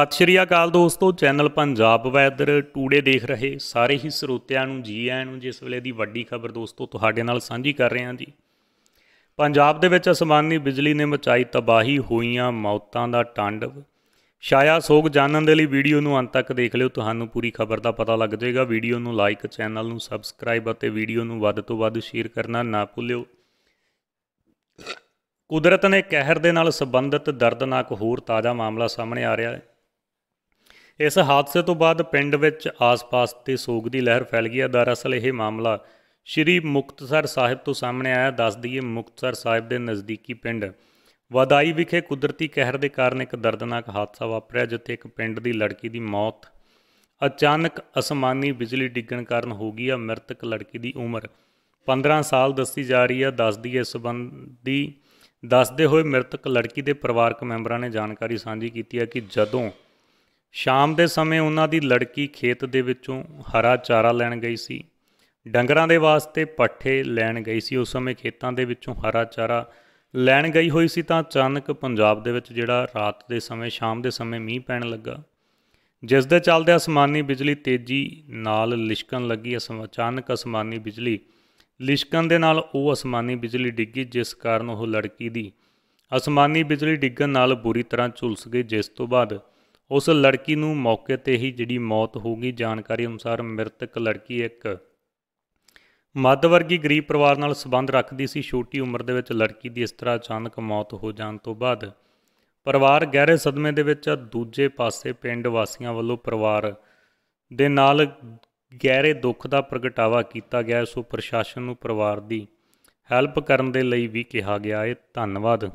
ਸਤਿ ਸ਼੍ਰੀ ਅਕਾਲ ਦੋਸਤੋ channel Punjab weather today ਦੇਖ ਰਹੇ ਸਾਰੇ ਹੀ ਸਰੋਤਿਆਂ ਨੂੰ ਜੀ ਆਇਆਂ ਨੂੰ ਜਿਸ ਵੇਲੇ ਦੀ ਵੱਡੀ ਖਬਰ ਦੋਸਤੋ ਤੁਹਾਡੇ ਨਾਲ ਸਾਂਝੀ ਕਰ ਰਹੇ ਹਾਂ ਜੀ ਪੰਜਾਬ ਦੇ ਵਿੱਚ ਅਸਮਾਨੀ ਬਿਜਲੀ ਨੇ ਮਚਾਈ ਤਬਾਹੀ ਹੋਈਆਂ ਮੌਤਾਂ ਦਾ ਟਾਂਡਵ ਸ਼ਾਇਆ ਸੋਗ ਜਾਣਨ ਦੇ ਲਈ ਵੀਡੀਓ ਨੂੰ ਅੰਤ ਤੱਕ ਦੇਖ ਲਿਓ ਤੁਹਾਨੂੰ ਪੂਰੀ ਖਬਰ ਦਾ ਪਤਾ ਲੱਗ ਜਾਏਗਾ ਵੀਡੀਓ ਨੂੰ ਲਾਈਕ ਚੈਨਲ ਨੂੰ ਸਬਸਕ੍ਰਾਈਬ ਅਤੇ ਵੀਡੀਓ ਨੂੰ ਵੱਧ ਤੋਂ ਵੱਧ ਸ਼ੇਅਰ ਕਰਨਾ ਨਾ ਭੁੱਲਿਓ ਕੁਦਰਤ ਨੇ ਕਹਿਰ ਦੇ ਨਾਲ ਸੰਬੰਧਿਤ ਦਰਦਨਾਕ ਹੋਰ ਤਾਜ਼ਾ ਮਾਮਲਾ ਸਾਹਮਣੇ ਆ ਰਿਹਾ ਹੈ ਇਸ ਹਾਦਸੇ ਤੋਂ ਬਾਅਦ ਪਿੰਡ ਵਿੱਚ ਆਸ-ਪਾਸ ਤੇ ਸੋਗ ਦੀ ਲਹਿਰ ਫੈਲ ਗਈ ਹੈ ਦਰਅਸਲ ਇਹ ਮਾਮਲਾ ਸ਼੍ਰੀ ਮੁਕਤਸਰ ਸਾਹਿਬ ਤੋਂ ਸਾਹਮਣੇ ਆਇਆ ਦੱਸ ਦਈਏ ਮੁਕਤਸਰ ਸਾਹਿਬ ਦੇ ਨਜ਼ਦੀਕੀ ਪਿੰਡ ਵਦਾਈ ਵਿਖੇ ਕੁਦਰਤੀ ਕਹਿਰ ਦੇ ਕਾਰਨ ਇੱਕ ਦਰਦਨਾਕ ਹਾਦਸਾ ਵਾਪਰਿਆ ਜਿੱਥੇ ਇੱਕ ਪਿੰਡ ਦੀ ਲੜਕੀ ਦੀ ਮੌਤ ਅਚਾਨਕ ਅਸਮਾਨੀ ਬਿਜਲੀ ਡਿੱਗਣ ਕਾਰਨ ਹੋ ਗਈ ਆ ਮ੍ਰਿਤਕ ਲੜਕੀ ਦੀ ਉਮਰ 15 ਸਾਲ ਦੱਸੀ ਜਾ ਰਹੀ ਆ ਦੱਸਦੀ ਇਸ ਸੰਬੰਧੀ ਦੱਸਦੇ ਹੋਏ ਮ੍ਰਿਤਕ ਲੜਕੀ ਦੇ ਪਰਿਵਾਰਕ ਮੈਂਬਰਾਂ ਨੇ ਜਾਣਕਾਰੀ ਸਾਂਝੀ ਕੀਤੀ ਹੈ ਕਿ ਜਦੋਂ ਸ਼ਾਮ ਦੇ ਸਮੇਂ ਉਹਨਾਂ ਦੀ ਲੜਕੀ ਖੇਤ ਦੇ ਵਿੱਚੋਂ ਹਰਾ ਚਾਰਾ ਲੈਣ ਗਈ ਸੀ ਡੰਗਰਾਂ ਦੇ ਵਾਸਤੇ ਪੱਠੇ ਲੈਣ ਗਈ ਸੀ ਉਸ ਸਮੇਂ ਖੇਤਾਂ ਦੇ ਵਿੱਚੋਂ ਹਰਾ ਚਾਰਾ ਲੈਣ ਗਈ ਹੋਈ ਸੀ ਤਾਂ ਅਚਾਨਕ ਪੰਜਾਬ ਦੇ ਵਿੱਚ ਜਿਹੜਾ ਰਾਤ ਦੇ ਸਮੇਂ ਸ਼ਾਮ ਦੇ ਸਮੇਂ ਮੀਂਹ ਪੈਣ ਲੱਗਾ ਜਿਸ ਦੇ ਚੱਲਦੇ ਅਸਮਾਨੀ ਬਿਜਲੀ ਤੇਜ਼ੀ ਨਾਲ ਲਿਸ਼ਕਣ ਲੱਗੀ ਅਚਾਨਕ ਅਸਮਾਨੀ ਬਿਜਲੀ ਲਿਸ਼ਕਣ ਦੇ ਨਾਲ ਉਹ ਅਸਮਾਨੀ ਬਿਜਲੀ ਡਿੱਗੀ ਜਿਸ ਕਾਰਨ ਉਹ ਲੜਕੀ ਦੀ ਅਸਮਾਨੀ ਬਿਜਲੀ ਡਿੱਗਣ ਨਾਲ ਬੁਰੀ ਤਰ੍ਹਾਂ ਝੁਲਸ ਗਈ ਜਿਸ ਤੋਂ ਬਾਅਦ ਉਸ ਲੜਕੀ ਨੂੰ ਮੌਕੇ ਤੇ ਹੀ ਜਿਹੜੀ ਮੌਤ ਹੋ ਗਈ ਜਾਣਕਾਰੀ ਅਨੁਸਾਰ ਮ੍ਰਿਤਕ ਲੜਕੀ ਇੱਕ ਮੱਧ ਵਰਗੀ ਗਰੀਬ ਪਰਿਵਾਰ ਨਾਲ ਸੰਬੰਧ ਰੱਖਦੀ ਸੀ ਛੋਟੀ ਉਮਰ ਦੇ ਵਿੱਚ ਲੜਕੀ ਦੀ ਇਸ ਤਰ੍ਹਾਂ ਅਚਾਨਕ ਮੌਤ ਹੋ ਜਾਣ ਤੋਂ ਬਾਅਦ ਪਰਿਵਾਰ ਗਹਿਰੇ ਸਦਮੇ ਦੇ ਵਿੱਚ ਦੂਜੇ ਪਾਸੇ ਪਿੰਡ ਵਾਸੀਆਂ ਵੱਲੋਂ ਪਰਿਵਾਰ ਦੇ ਨਾਲ ਗਹਿਰੇ ਦੁੱਖ ਦਾ ਪ੍ਰਗਟਾਵਾ ਕੀਤਾ ਗਿਆ ਸੋ ਪ੍ਰਸ਼ਾਸਨ ਨੂੰ ਪਰਿਵਾਰ ਦੀ ਹੈਲਪ ਕਰਨ ਦੇ ਲਈ ਵੀ ਕਿਹਾ ਗਿਆ ਹੈ ਧੰਨਵਾਦ